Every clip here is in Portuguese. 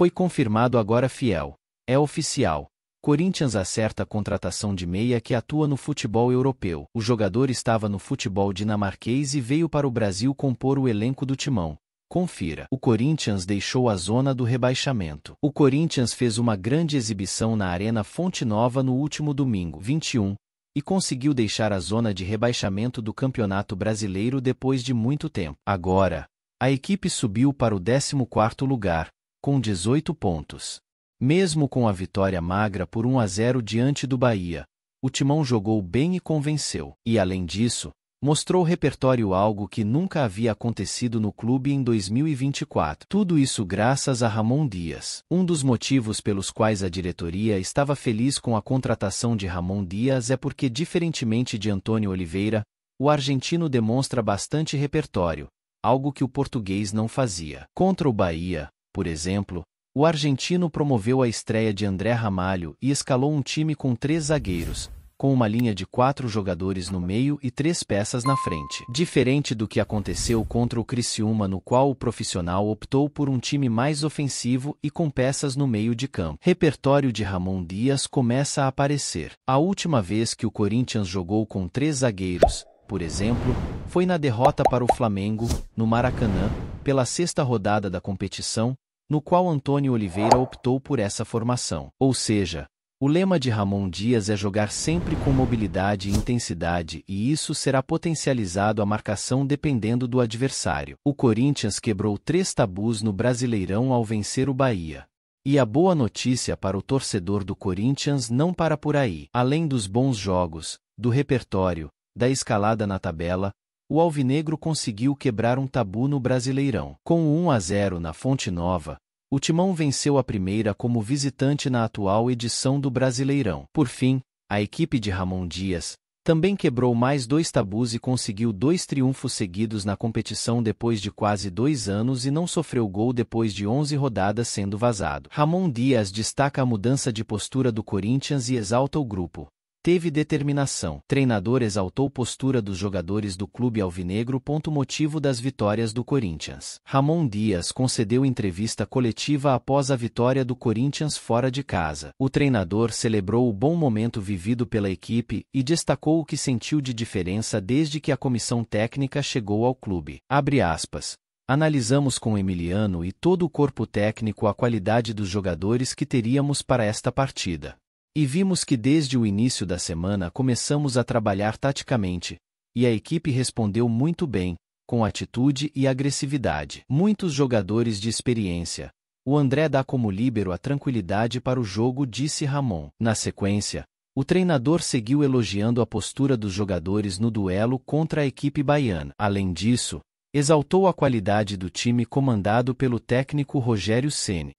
Foi confirmado agora fiel. É oficial. Corinthians acerta a contratação de meia que atua no futebol europeu. O jogador estava no futebol dinamarquês e veio para o Brasil compor o elenco do timão. Confira. O Corinthians deixou a zona do rebaixamento. O Corinthians fez uma grande exibição na Arena Fonte Nova no último domingo, 21, e conseguiu deixar a zona de rebaixamento do Campeonato Brasileiro depois de muito tempo. Agora, a equipe subiu para o 14º lugar, com 18 pontos. Mesmo com a vitória magra por 1 a 0 diante do Bahia, o Timão jogou bem e convenceu, e além disso, mostrou repertório algo que nunca havia acontecido no clube em 2024. Tudo isso graças a Ramon Dias. Um dos motivos pelos quais a diretoria estava feliz com a contratação de Ramon Dias é porque, diferentemente de Antônio Oliveira, o argentino demonstra bastante repertório, algo que o português não fazia. Contra o Bahia, por exemplo, o argentino promoveu a estreia de André Ramalho e escalou um time com três zagueiros, com uma linha de quatro jogadores no meio e três peças na frente. Diferente do que aconteceu contra o Criciúma no qual o profissional optou por um time mais ofensivo e com peças no meio de campo. Repertório de Ramon Dias começa a aparecer. A última vez que o Corinthians jogou com três zagueiros, por exemplo, foi na derrota para o Flamengo, no Maracanã, pela sexta rodada da competição, no qual Antônio Oliveira optou por essa formação. Ou seja, o lema de Ramon Dias é jogar sempre com mobilidade e intensidade e isso será potencializado a marcação dependendo do adversário. O Corinthians quebrou três tabus no Brasileirão ao vencer o Bahia. E a boa notícia para o torcedor do Corinthians não para por aí. Além dos bons jogos, do repertório, da escalada na tabela, o Alvinegro conseguiu quebrar um tabu no Brasileirão. Com o 1 a 0 na Fonte Nova, o Timão venceu a primeira como visitante na atual edição do Brasileirão. Por fim, a equipe de Ramon Dias, também quebrou mais dois tabus e conseguiu dois triunfos seguidos na competição depois de quase dois anos e não sofreu gol depois de 11 rodadas sendo vazado. Ramon Dias destaca a mudança de postura do Corinthians e exalta o grupo, Teve determinação. Treinador exaltou postura dos jogadores do clube alvinegro. Ponto motivo das vitórias do Corinthians. Ramon Dias concedeu entrevista coletiva após a vitória do Corinthians fora de casa. O treinador celebrou o bom momento vivido pela equipe e destacou o que sentiu de diferença desde que a comissão técnica chegou ao clube. Abre aspas. Analisamos com Emiliano e todo o corpo técnico a qualidade dos jogadores que teríamos para esta partida. E vimos que desde o início da semana começamos a trabalhar taticamente, e a equipe respondeu muito bem, com atitude e agressividade. Muitos jogadores de experiência. O André dá como líbero a tranquilidade para o jogo, disse Ramon. Na sequência, o treinador seguiu elogiando a postura dos jogadores no duelo contra a equipe baiana. Além disso, exaltou a qualidade do time comandado pelo técnico Rogério Ceni.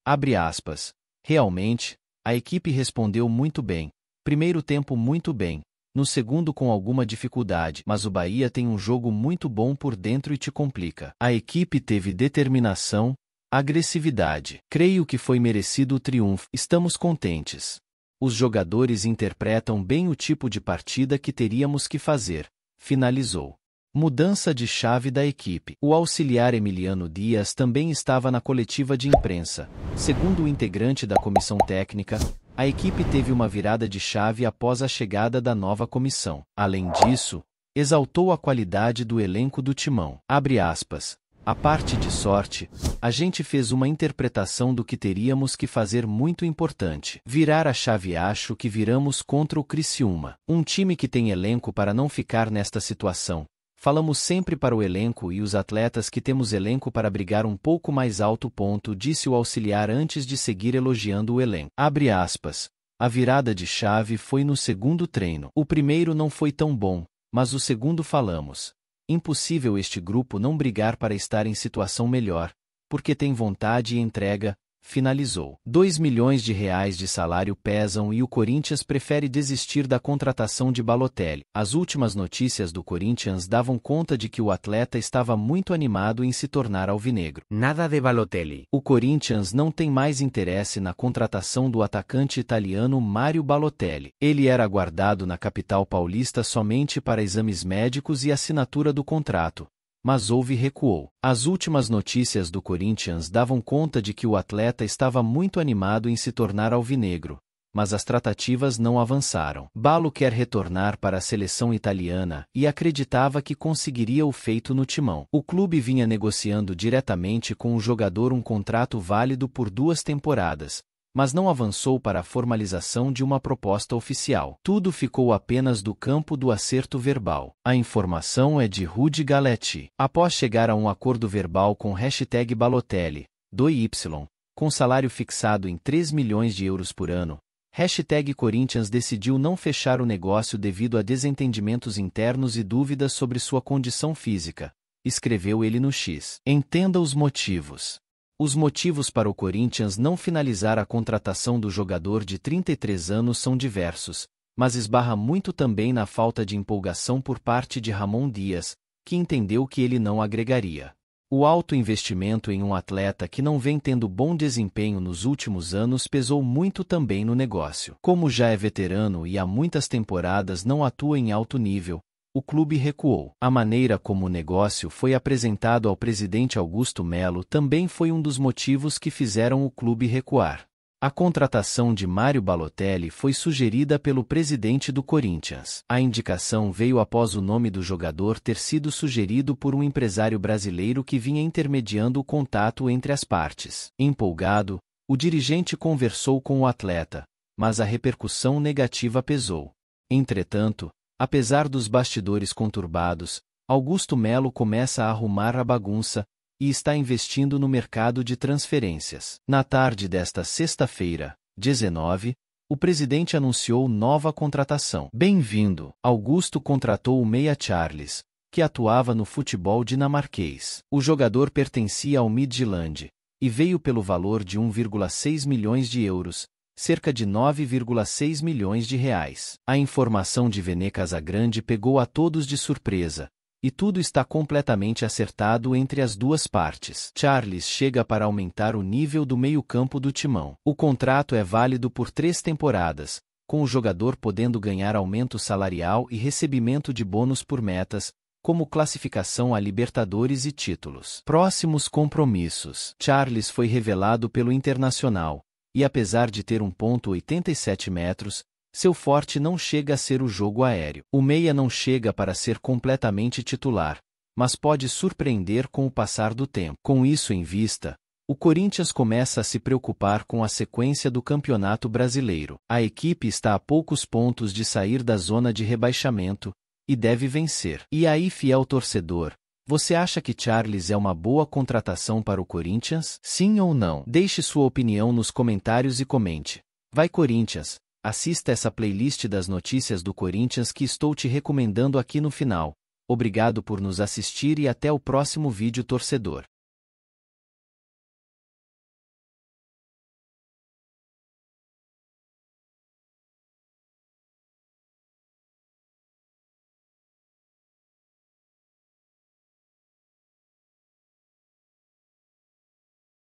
Realmente, a equipe respondeu muito bem. Primeiro tempo muito bem. No segundo com alguma dificuldade, mas o Bahia tem um jogo muito bom por dentro e te complica. A equipe teve determinação, agressividade. Creio que foi merecido o triunfo. Estamos contentes. Os jogadores interpretam bem o tipo de partida que teríamos que fazer. Finalizou. Mudança de chave da equipe. O auxiliar Emiliano Dias também estava na coletiva de imprensa. Segundo o integrante da comissão técnica, a equipe teve uma virada de chave após a chegada da nova comissão. Além disso, exaltou a qualidade do elenco do timão. Abre aspas. A parte de sorte, a gente fez uma interpretação do que teríamos que fazer muito importante. Virar a chave acho que viramos contra o Criciúma. Um time que tem elenco para não ficar nesta situação Falamos sempre para o elenco e os atletas que temos elenco para brigar um pouco mais alto ponto, disse o auxiliar antes de seguir elogiando o elenco. Abre aspas. A virada de chave foi no segundo treino. O primeiro não foi tão bom, mas o segundo falamos. Impossível este grupo não brigar para estar em situação melhor, porque tem vontade e entrega, finalizou. 2 milhões de reais de salário pesam e o Corinthians prefere desistir da contratação de Balotelli. As últimas notícias do Corinthians davam conta de que o atleta estava muito animado em se tornar alvinegro. Nada de Balotelli. O Corinthians não tem mais interesse na contratação do atacante italiano Mário Balotelli. Ele era guardado na capital paulista somente para exames médicos e assinatura do contrato mas houve recuou. As últimas notícias do Corinthians davam conta de que o atleta estava muito animado em se tornar alvinegro, mas as tratativas não avançaram. Balo quer retornar para a seleção italiana e acreditava que conseguiria o feito no timão. O clube vinha negociando diretamente com o jogador um contrato válido por duas temporadas, mas não avançou para a formalização de uma proposta oficial. Tudo ficou apenas do campo do acerto verbal. A informação é de Rudy Galetti. Após chegar a um acordo verbal com hashtag Balotelli, do y com salário fixado em 3 milhões de euros por ano, Hashtag Corinthians decidiu não fechar o negócio devido a desentendimentos internos e dúvidas sobre sua condição física, escreveu ele no X. Entenda os motivos. Os motivos para o Corinthians não finalizar a contratação do jogador de 33 anos são diversos, mas esbarra muito também na falta de empolgação por parte de Ramon Dias, que entendeu que ele não agregaria. O alto investimento em um atleta que não vem tendo bom desempenho nos últimos anos pesou muito também no negócio. Como já é veterano e há muitas temporadas não atua em alto nível, o clube recuou. A maneira como o negócio foi apresentado ao presidente Augusto Melo também foi um dos motivos que fizeram o clube recuar. A contratação de Mário Balotelli foi sugerida pelo presidente do Corinthians. A indicação veio após o nome do jogador ter sido sugerido por um empresário brasileiro que vinha intermediando o contato entre as partes. Empolgado, o dirigente conversou com o atleta, mas a repercussão negativa pesou. Entretanto, Apesar dos bastidores conturbados, Augusto Melo começa a arrumar a bagunça e está investindo no mercado de transferências. Na tarde desta sexta-feira, 19, o presidente anunciou nova contratação. Bem-vindo! Augusto contratou o Meia Charles, que atuava no futebol dinamarquês. O jogador pertencia ao Midland e veio pelo valor de 1,6 milhões de euros, cerca de 9,6 milhões de reais. A informação de Vene Casagrande pegou a todos de surpresa, e tudo está completamente acertado entre as duas partes. Charles chega para aumentar o nível do meio-campo do timão. O contrato é válido por três temporadas, com o jogador podendo ganhar aumento salarial e recebimento de bônus por metas, como classificação a Libertadores e títulos. Próximos compromissos. Charles foi revelado pelo Internacional, e apesar de ter 1,87 metros, seu forte não chega a ser o jogo aéreo. O meia não chega para ser completamente titular, mas pode surpreender com o passar do tempo. Com isso em vista, o Corinthians começa a se preocupar com a sequência do Campeonato Brasileiro. A equipe está a poucos pontos de sair da zona de rebaixamento e deve vencer. E aí, fiel torcedor, você acha que Charles é uma boa contratação para o Corinthians? Sim ou não? Deixe sua opinião nos comentários e comente. Vai Corinthians! Assista essa playlist das notícias do Corinthians que estou te recomendando aqui no final. Obrigado por nos assistir e até o próximo vídeo torcedor.